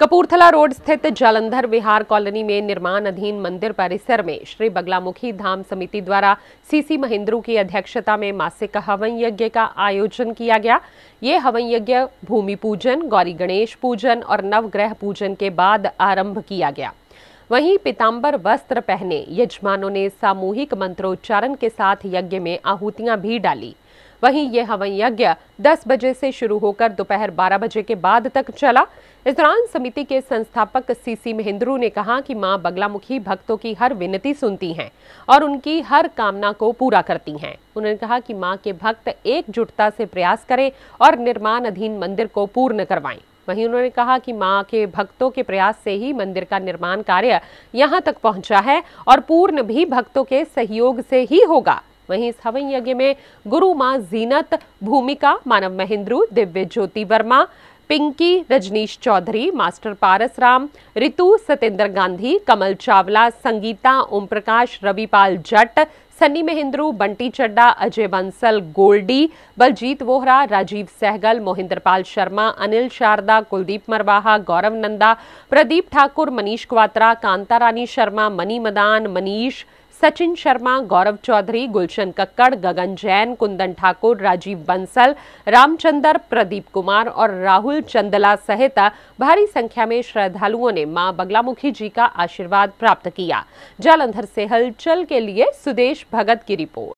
Kapurthala road स्थित जालंधर विहार colony में निर्माणाधीन मंदिर परिसर में श्री बगलामुखी धाम समिति द्वारा सीसी महेंद्रू की अध्यक्षता में मासिक हवन यज्ञ का आयोजन किया गया ये हवन यज्ञ भूमि पूजन गौरी गणेश पूजन और नवग्रह पूजन के बाद आरंभ किया गया वहीं पिताम्बर वस्त्र पहने यजमानों ने सामूहिक मंत्रोच्चारण के साथ यज्ञ में आहूतियां भी डाली वहीं ये हवन यज्ञ 10 बजे से शुरू होकर दोपहर 12 बजे के बाद तक चला इस दौरान समिति के संस्थापक सीसी महेंद्रू ने कहा कि मां बगलामुखी भक्तों की हर विनती सुनती हैं और उनकी हर कामना को पूरा करती हैं उन्होंने कहा कि मां के भक्त एकजुटता से प्रयास करें और निर्माण अधीन मंदिर को पूर्ण करवाएं वहीं उन्होंने कहा कि मां के भक्तों के प्रयास से ही मंदिर का निर्माण कार्य यहां तक पहुंचा है और पूर्ण भी भक्तों के सहयोग से ही होगा वहीं इस हवन यज्ञ में गुरु माँ जीनत भूमिका मानव महेंद्रू दिव्य ज्योति वर्मा पिंकी रजनीश चौधरी मास्टर पारस राम रितु सतेंद्र गांधी कमल चावला संगीता ओम प्रकाश रविपाल जट सन्नी महेंद्रू बंटी चड्डा अजय बंसल गोल्डी बलजीत वोहरा राजीव सहगल मोहिंद्रपाल शर्मा अनिल शारदा कुलदीप मरवाहा गौरव नंदा प्रदीप ठाकुर मनीष क्वात्रा कांता रानी शर्मा मनी मदान मनीष सचिन शर्मा गौरव चौधरी गुलशन कक्कड़ गगन जैन कुंदन ठाकुर राजीव बंसल रामचंदर प्रदीप कुमार और राहुल चंदला सहित भारी संख्या में श्रद्धालुओं ने मां बगलामुखी जी का आशीर्वाद प्राप्त किया जालंधर से हलचल के लिए सुदेश भगत की रिपोर्ट